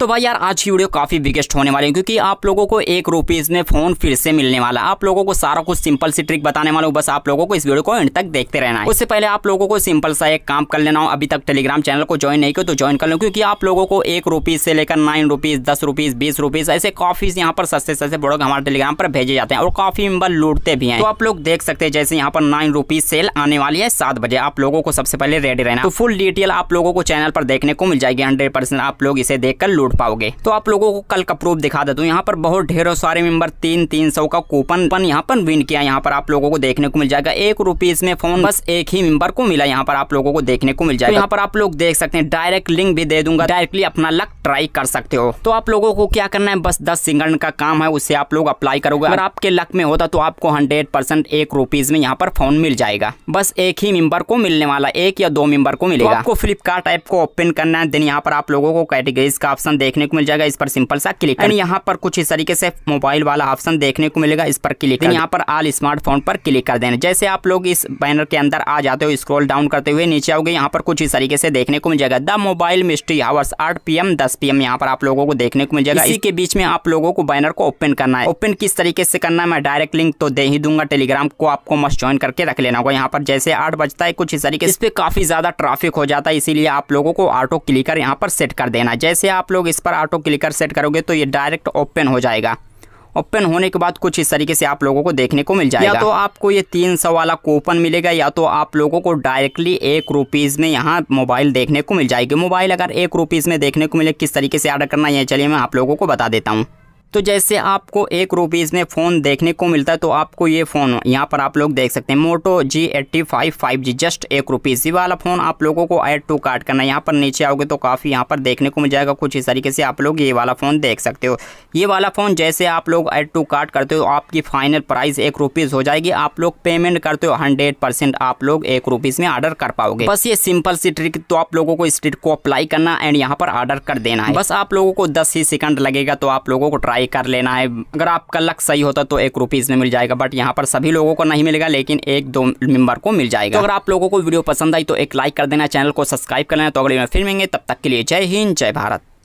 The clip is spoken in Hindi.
तो भाई यार आज की वीडियो काफ़ी बिगेस्ट होने वाली है क्योंकि आप लोगों को एक रुपीज़ में फ़ोन फिर से मिलने वाला आप लोगों को सारा कुछ सिंपल सी ट्रिक बताने वाला हूँ बस आप लोगों को इस वीडियो को एंड तक देखते रहना है उससे पहले आप लोगों को सिंपल सा एक काम कर लेना हो अभी तक टेलीग्राम चैनल को ज्वाइन नहीं किया तो ज्वाइन कर लो क्योंकि आप लोगों को एक रुपीज़ से लेकर नाइन रुपीज़ दस रुपीज़ बीस रुपीज़ ऐसे काफ़ी यहाँ पर सस्ते सस्ते प्रोडक्ट हमारे टेलीग्राम पर भेजे जाते हैं और काफ़ी मेम्बर लूटते भी है तो आप लोग देख सकते हैं जैसे यहाँ पर नाइन रुपीज़ सेल आने वाली है सात बजे आप लोगों को सबसे पहले रेडी रहना तो फुल डिटेल आप लोगों को चैनल पर देखने को मिल जाएगी हंड्रेड आप लोग इसे देखकर लूट लूट पाओगे तो आप लोगों को कल का प्रूफ दिखा देता हूँ यहाँ पर बहुत ढेरों सारे मेंबर तीन तीन सौ का कूपन पन यहाँ पर विन किया यहाँ पर आप लोगों को देखने को मिल जाएगा एक रुपीज में फोन बस एक ही मेंबर को मिला यहाँ पर आप लोगों को देखने को मिल जाएगा तो यहाँ पर आप लोग देख सकते हैं डायरेक्ट लिंक भी दे दूंगा डायरेक्टली अपना लक ट्राई कर सकते हो तो आप लोगों को क्या करना है बस दस सिंगल का काम है उससे आप लोग अप्लाई करोगे अगर आपके लक में होता तो आपको हंड्रेड परसेंट एक रुपीज में यहाँ पर फोन मिल जाएगा बस एक ही मेंबर को मिलने वाला एक या दो मेंबर को मिलेगा तो आपको फ्लिपकार्ट ऐप को ओपन करना है देन यहाँ पर आप लोगों को कैटेगरीज का ऑप्शन देखने को मिल जाएगा इस पर सिंपल सा क्लिक एंड यहाँ पर कुछ इस तरीके से मोबाइल वाला ऑप्शन देखने को मिलेगा इस पर क्लिक यहाँ पर आल स्मार्टफोन पर क्लिक कर देना जैसे आप लोग इस बैनर के अंदर आ जाते हो स्क्रोल डाउन करते हुए नीचे आओगे यहाँ पर कुछ इस तरीके से देखने को मिल जाएगा द मोबाइल मिस्ट्री आवर्स आठ पी एम दस पी एम यहाँ पर आप लोगों को देखने को मिल जाएगा इसी के बीच में आप लोगों को बैनर को ओपन करना है ओपन किस तरीके से करना है मैं डायरेक्ट लिंक तो दे ही दूंगा टेलीग्राम को आपको मस्ट ज्वाइन करके रख लेना होगा यहाँ पर जैसे आठ बजता है कुछ इस तरीके इस पर काफी ज्यादा ट्रैफिक हो जाता है इसीलिए आप लोगों को ऑटो क्लिकर यहाँ पर सेट कर देना जैसे आप लोग लोग इस पर ऑटो क्लिकर सेट करोगे तो ये डायरेक्ट ओपन हो जाएगा ओपन होने के बाद कुछ इस तरीके से आप लोगों को देखने को मिल जाएगा या तो आपको ये तीन सौ वाला कूपन मिलेगा या तो आप लोगों को डायरेक्टली एक रुपीज़ में यहाँ मोबाइल देखने को मिल जाएगी मोबाइल अगर एक रुपीज़ में देखने को मिले किस तरीके से ऑर्डर करना है चलिए मैं आप लोगों को बता देता हूँ तो जैसे आपको एक रुपीज़ में फ़ोन देखने को मिलता है तो आपको ये फ़ोन यहाँ पर आप लोग देख सकते हैं Moto G eighty five five G just एक रुपीज़ ये वाला फ़ोन आप लोगों को ऐड टू कार्ड करना है यहाँ पर नीचे आओगे तो काफ़ी यहाँ पर देखने को मिल जाएगा कुछ इस तरीके से आप लोग ये वाला फ़ोन देख सकते हो ये वाला फ़ोन जैसे आप लोग ऐड टू कार्ड करते हो आपकी फाइनल प्राइस एक रुपीज़ हो जाएगी आप लोग पेमेंट करते हो हंड्रेड परसेंट आप लोग एक रुपीज़ में ऑर्डर कर पाओगे बस ये सिंपल सी ट्रिक तो आप लोगों को इस ट्रिक को अप्लाई करना एंड यहाँ पर ऑर्डर कर देना है बस आप लोगों को दस ही सेकंड लगेगा तो आप लोगों को ट्राई बाई कर लेना है अगर आपका लक सही होता तो एक रुपीज़ में मिल जाएगा बट यहाँ पर सभी लोगों को नहीं मिलेगा लेकिन एक दो मेम्बर को मिल जाएगा तो अगर आप लोगों को वीडियो पसंद आई तो एक लाइक कर देना चैनल को सब्सक्राइब कर लेना तो अगले में फिर मिलेंगे तब तक के लिए जय हिंद जय भारत